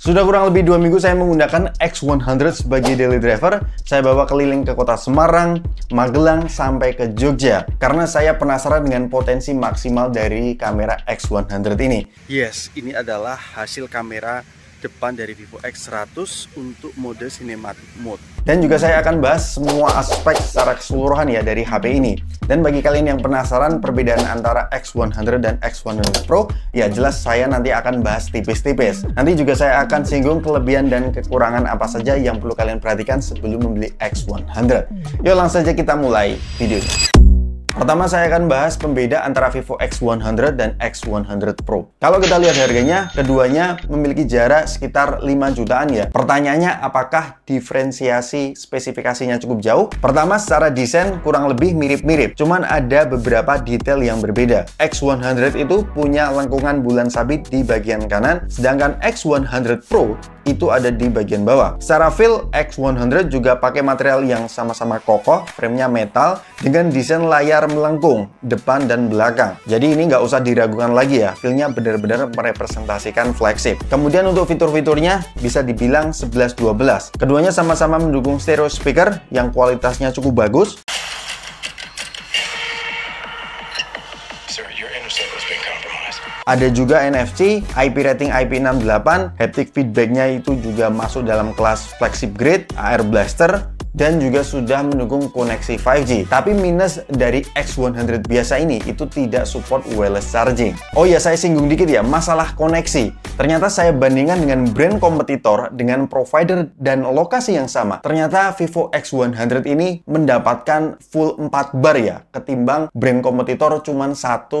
Sudah kurang lebih dua minggu saya menggunakan X100 sebagai daily driver. Saya bawa keliling ke kota Semarang, Magelang, sampai ke Jogja. Karena saya penasaran dengan potensi maksimal dari kamera X100 ini. Yes, ini adalah hasil kamera depan dari Vivo X100 untuk mode cinematic mode. Dan juga saya akan bahas semua aspek secara keseluruhan ya dari HP ini. Dan bagi kalian yang penasaran perbedaan antara X100 dan X100 Pro, ya jelas saya nanti akan bahas tipis-tipis. Nanti juga saya akan singgung kelebihan dan kekurangan apa saja yang perlu kalian perhatikan sebelum membeli X100. Yuk langsung saja kita mulai videonya. Pertama saya akan bahas pembeda antara Vivo X100 dan X100 Pro. Kalau kita lihat harganya, keduanya memiliki jarak sekitar 5 jutaan ya. Pertanyaannya apakah diferensiasi spesifikasinya cukup jauh? Pertama secara desain kurang lebih mirip-mirip, cuman ada beberapa detail yang berbeda. X100 itu punya lengkungan bulan sabit di bagian kanan, sedangkan X100 Pro itu ada di bagian bawah. Secara feel, X100 juga pakai material yang sama-sama kokoh, framenya metal, dengan desain layar melengkung, depan dan belakang. Jadi ini nggak usah diragukan lagi ya, feel-nya benar-benar merepresentasikan flagship. Kemudian untuk fitur-fiturnya, bisa dibilang 11-12. Keduanya sama-sama mendukung stereo speaker yang kualitasnya cukup bagus. Ada juga NFC, IP rating IP68, haptic feedbacknya itu juga masuk dalam kelas flagship grade, AR Blaster, dan juga sudah mendukung koneksi 5G. Tapi minus dari X100 biasa ini itu tidak support wireless charging. Oh ya, saya singgung dikit ya masalah koneksi. Ternyata saya bandingkan dengan brand kompetitor dengan provider dan lokasi yang sama. Ternyata Vivo X100 ini mendapatkan full 4 bar ya ketimbang brand kompetitor cuma 1 2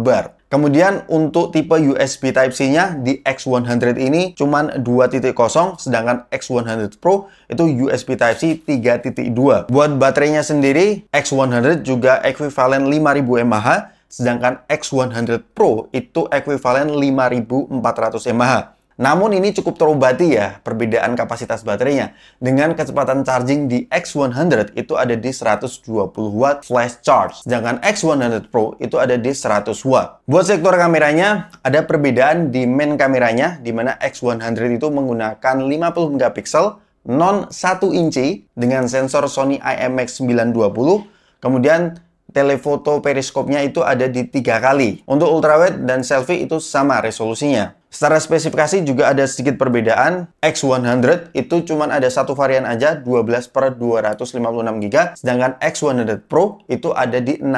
bar. Kemudian untuk tipe USB Type-C-nya di X100 ini cuman 2.0 sedangkan X100 Pro itu USB Type-C 3.2. Buat baterainya sendiri X100 juga ekuivalen 5000 mAh sedangkan X100 Pro itu ekuivalen 5400 mAh. Namun ini cukup terobati ya perbedaan kapasitas baterainya. Dengan kecepatan charging di X100 itu ada di 120 watt flash charge. Sedangkan X100 Pro itu ada di 100 watt. Buat sektor kameranya, ada perbedaan di main kameranya di mana X100 itu menggunakan 50 megapiksel non 1 inci dengan sensor Sony IMX920. Kemudian telefoto periskopnya itu ada di tiga kali. Untuk ultrawide dan selfie itu sama resolusinya. Secara spesifikasi juga ada sedikit perbedaan. X100 itu cuma ada satu varian aja 12 per 256 GB, sedangkan X100 Pro itu ada di 16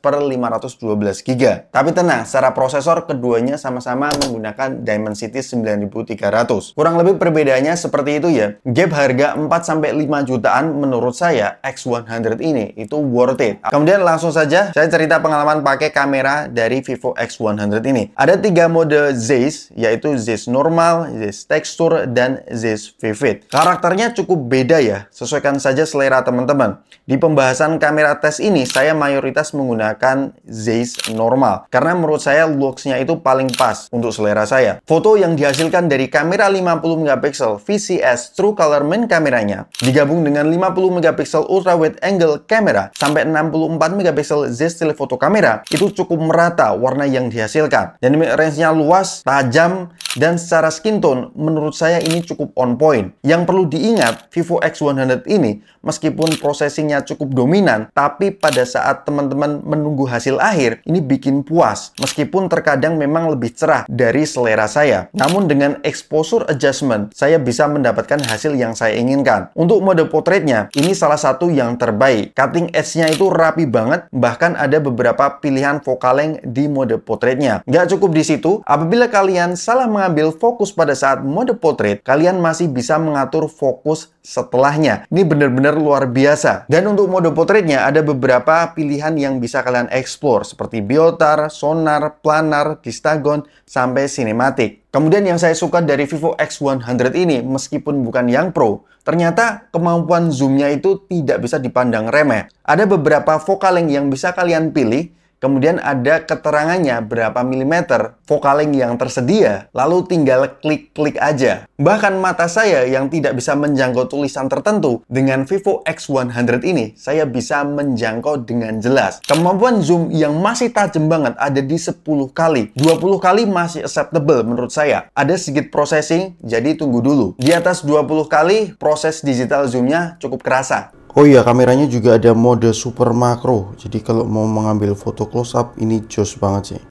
per 512 GB. Tapi tenang, secara prosesor keduanya sama-sama menggunakan Dimensity 9300. Kurang lebih perbedaannya seperti itu ya. Gap harga 4 sampai 5 jutaan menurut saya X100 ini itu worth it. Kemudian langsung saja saya cerita pengalaman pakai kamera dari Vivo X100 ini. Ada tiga mode Zeiss yaitu Zeus normal, Zeus tekstur, dan Zeus vivid. Karakternya cukup beda ya, sesuaikan saja selera teman-teman. Di pembahasan kamera tes ini, saya mayoritas menggunakan Zeus normal. Karena menurut saya looks-nya itu paling pas untuk selera saya. Foto yang dihasilkan dari kamera 50MP VCS True Color Main kameranya, digabung dengan 50MP Ultra Wide Angle camera, sampai 64MP Zeus telephoto kamera, itu cukup merata warna yang dihasilkan. Dan range-nya luas, tajam, jam, dan secara skin tone menurut saya ini cukup on point. Yang perlu diingat, Vivo X100 ini meskipun prosesingnya cukup dominan, tapi pada saat teman-teman menunggu hasil akhir, ini bikin puas. Meskipun terkadang memang lebih cerah dari selera saya. Namun dengan exposure adjustment, saya bisa mendapatkan hasil yang saya inginkan. Untuk mode potretnya, ini salah satu yang terbaik. Cutting edge-nya itu rapi banget, bahkan ada beberapa pilihan vokaleng di mode potretnya. Nggak cukup di situ, apabila kalian salah mengambil fokus pada saat mode portrait, kalian masih bisa mengatur fokus setelahnya. Ini benar-benar luar biasa. Dan untuk mode portraitnya ada beberapa pilihan yang bisa kalian explore seperti biotar, sonar, planar, distagon, sampai sinematik. Kemudian yang saya suka dari Vivo X100 ini, meskipun bukan yang Pro, ternyata kemampuan zoomnya itu tidak bisa dipandang remeh. Ada beberapa focal length yang bisa kalian pilih Kemudian ada keterangannya berapa milimeter vokaling yang tersedia, lalu tinggal klik-klik aja. Bahkan mata saya yang tidak bisa menjangkau tulisan tertentu, dengan Vivo X100 ini, saya bisa menjangkau dengan jelas. Kemampuan zoom yang masih tajam banget ada di 10 kali. 20 kali masih acceptable menurut saya. Ada sedikit processing, jadi tunggu dulu. Di atas 20 kali, proses digital zoomnya cukup kerasa. Oh iya kameranya juga ada mode super makro jadi kalau mau mengambil foto close up ini jos banget sih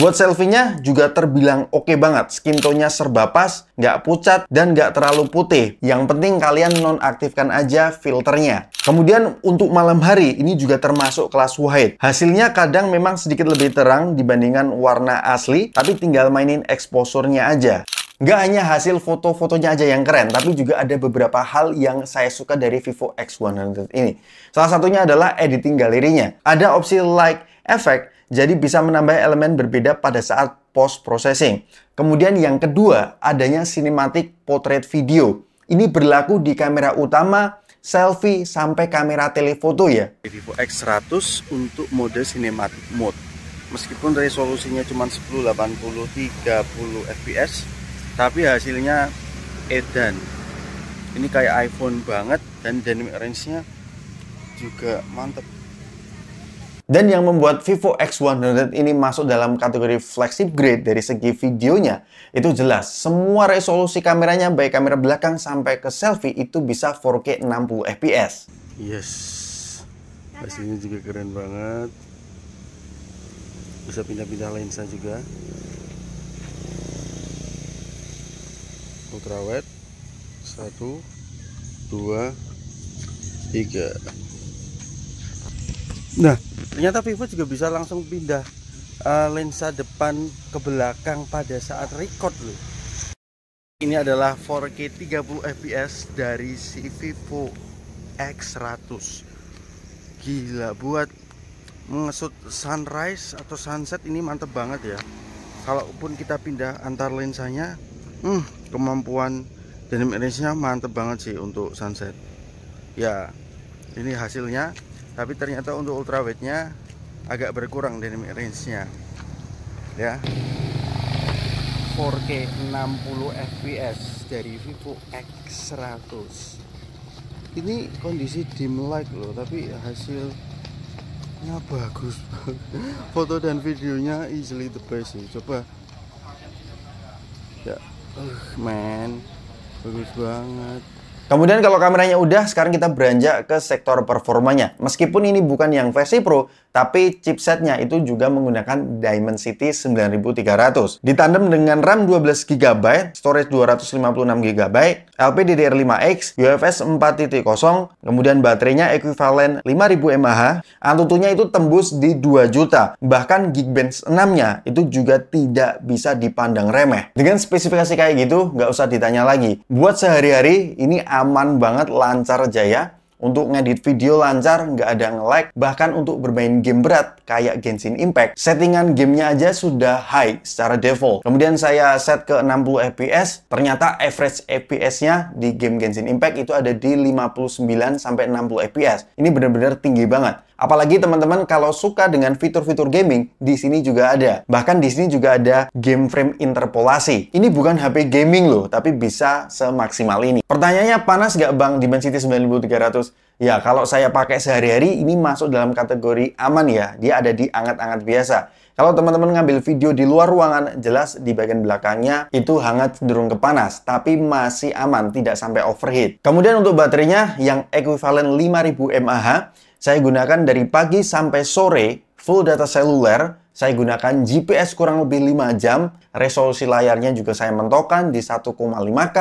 Buat selfie-nya juga terbilang oke okay banget. Skin tone-nya serba pas, nggak pucat, dan nggak terlalu putih. Yang penting kalian nonaktifkan aja filternya. Kemudian untuk malam hari, ini juga termasuk kelas white. Hasilnya kadang memang sedikit lebih terang dibandingkan warna asli, tapi tinggal mainin exposure-nya aja. Nggak hanya hasil foto-fotonya aja yang keren, tapi juga ada beberapa hal yang saya suka dari Vivo X100 ini. Salah satunya adalah editing galerinya. Ada opsi like effect, jadi bisa menambah elemen berbeda pada saat post processing. Kemudian yang kedua, adanya cinematic portrait video. Ini berlaku di kamera utama, selfie, sampai kamera telefoto ya. Vivo X100 untuk mode cinematic mode. Meskipun resolusinya cuma 1080 30 fps, tapi hasilnya edan ini kayak iPhone banget dan dynamic range-nya juga mantep dan yang membuat Vivo X100 ini masuk dalam kategori flagship grade dari segi videonya itu jelas semua resolusi kameranya baik kamera belakang sampai ke selfie itu bisa 4K 60 fps yes hasilnya juga keren banget bisa pindah-pindah lensa juga Ultra Wide satu dua tiga nah ternyata Vivo juga bisa langsung pindah uh, lensa depan ke belakang pada saat record loh ini adalah 4K 30 fps dari si Vivo X100 gila buat mengesut sunrise atau sunset ini mantep banget ya kalaupun kita pindah antar lensanya hmm, kemampuan denim nya mantep banget sih untuk sunset ya ini hasilnya tapi ternyata untuk ultrawide-nya agak berkurang denim range-nya ya 4K 60 fps dari Vivo X100 ini kondisi dim light loh tapi hasilnya bagus foto dan videonya easily the best sih coba ya uh man bagus banget Kemudian kalau kameranya udah, sekarang kita beranjak ke sektor performanya. Meskipun ini bukan yang versi Pro, tapi chipsetnya itu juga menggunakan Dimensity 9300. Ditandem dengan RAM 12GB, storage 256GB, LPDDR5X, UFS 4.0, kemudian baterainya ekuivalen 5000 mAh, antutunya itu tembus di 2 juta. Bahkan Geekbench 6-nya itu juga tidak bisa dipandang remeh. Dengan spesifikasi kayak gitu, nggak usah ditanya lagi. Buat sehari-hari, ini aman banget, lancar jaya. Untuk ngedit video lancar, nggak ada nge-lag. Bahkan untuk bermain game berat, kayak Genshin Impact, settingan gamenya aja sudah high secara default. Kemudian saya set ke 60 fps, ternyata average fps-nya di game Genshin Impact itu ada di 59-60 fps. Ini benar-benar tinggi banget. Apalagi teman-teman kalau suka dengan fitur-fitur gaming, di sini juga ada. Bahkan di sini juga ada game frame interpolasi. Ini bukan HP gaming loh, tapi bisa semaksimal ini. Pertanyaannya panas nggak Bang Dimensity 9300? Ya, kalau saya pakai sehari-hari ini masuk dalam kategori aman ya. Dia ada di angat-angat biasa. Kalau teman-teman ngambil video di luar ruangan, jelas di bagian belakangnya itu hangat cenderung ke panas, tapi masih aman, tidak sampai overheat. Kemudian untuk baterainya yang equivalent 5000 mAh, saya gunakan dari pagi sampai sore, full data seluler, saya gunakan GPS kurang lebih 5 jam, resolusi layarnya juga saya mentokkan di 1,5K,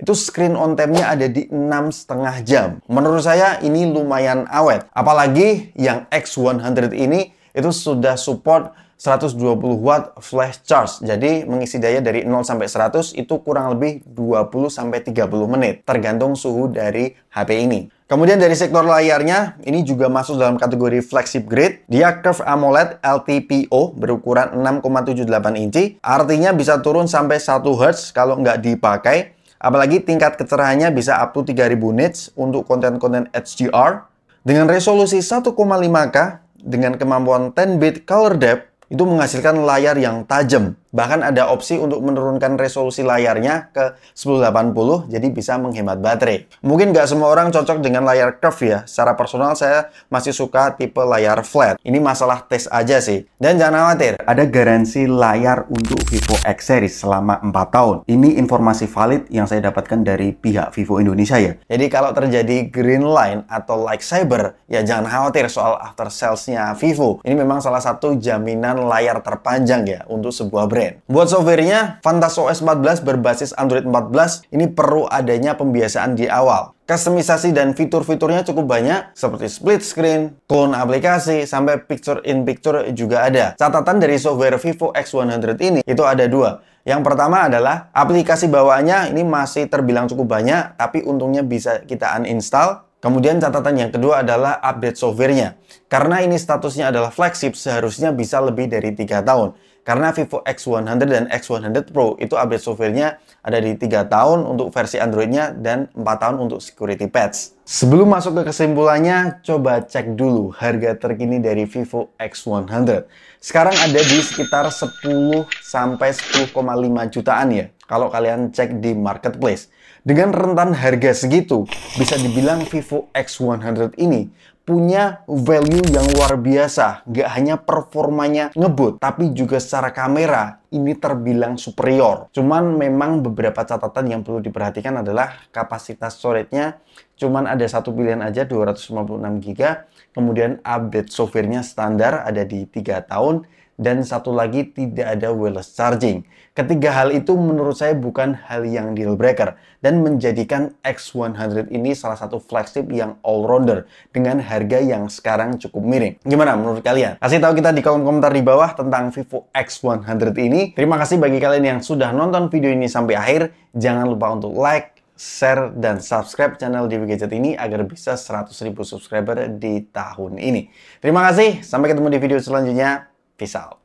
itu screen on time-nya ada di enam setengah jam. Menurut saya ini lumayan awet. Apalagi yang X100 ini itu sudah support 120 watt flash charge. Jadi mengisi daya dari 0 sampai 100 itu kurang lebih 20 sampai 30 menit tergantung suhu dari HP ini. Kemudian dari sektor layarnya, ini juga masuk dalam kategori flagship grade. Dia curve AMOLED LTPO berukuran 6,78 inci, artinya bisa turun sampai 1 Hz kalau nggak dipakai. Apalagi tingkat kecerahannya bisa up to 3000 nits untuk konten-konten HDR. Dengan resolusi 1,5K, dengan kemampuan 10-bit color depth, itu menghasilkan layar yang tajam. Bahkan ada opsi untuk menurunkan resolusi layarnya ke 1080 jadi bisa menghemat baterai. Mungkin nggak semua orang cocok dengan layar curve ya. Secara personal saya masih suka tipe layar flat. Ini masalah tes aja sih. Dan jangan khawatir, ada garansi layar untuk Vivo X series selama 4 tahun. Ini informasi valid yang saya dapatkan dari pihak Vivo Indonesia ya. Jadi kalau terjadi green line atau like cyber, ya jangan khawatir soal after salesnya Vivo. Ini memang salah satu jaminan layar terpanjang ya untuk sebuah brand brand. Buat softwarenya, Fantas OS 14 berbasis Android 14 ini perlu adanya pembiasaan di awal. kustomisasi dan fitur-fiturnya cukup banyak, seperti split screen, clone aplikasi, sampai picture-in-picture -picture juga ada. Catatan dari software Vivo X100 ini, itu ada dua. Yang pertama adalah aplikasi bawaannya ini masih terbilang cukup banyak, tapi untungnya bisa kita uninstall Kemudian catatan yang kedua adalah update softwarenya. Karena ini statusnya adalah flagship, seharusnya bisa lebih dari tiga tahun. Karena Vivo X100 dan X100 Pro itu update softwarenya ada di 3 tahun untuk versi Androidnya dan 4 tahun untuk security patch. Sebelum masuk ke kesimpulannya, coba cek dulu harga terkini dari Vivo X100. Sekarang ada di sekitar 10 sampai 10,5 jutaan ya, kalau kalian cek di marketplace. Dengan rentan harga segitu, bisa dibilang Vivo X100 ini punya value yang luar biasa. Nggak hanya performanya ngebut, tapi juga secara kamera ini terbilang superior. Cuman memang beberapa catatan yang perlu diperhatikan adalah kapasitas storage-nya cuman ada satu pilihan aja 256 GB, kemudian update software-nya standar ada di 3 tahun, dan satu lagi tidak ada wireless charging. Ketiga hal itu menurut saya bukan hal yang deal breaker dan menjadikan X100 ini salah satu flagship yang all rounder dengan harga yang sekarang cukup miring. Gimana menurut kalian? Kasih tahu kita di kolom komentar di bawah tentang Vivo X100 ini. Terima kasih bagi kalian yang sudah nonton video ini sampai akhir. Jangan lupa untuk like, share, dan subscribe channel DV Gadget ini agar bisa 100.000 subscriber di tahun ini. Terima kasih, sampai ketemu di video selanjutnya. Peace out.